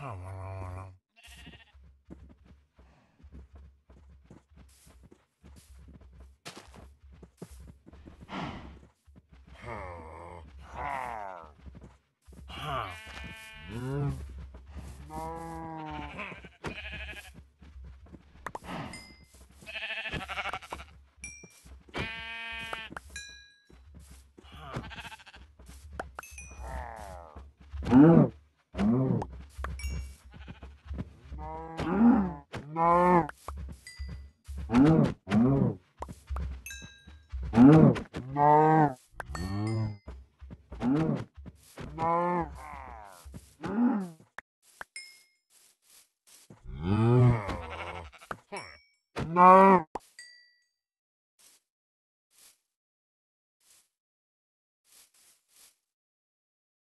Mm-hmm. No.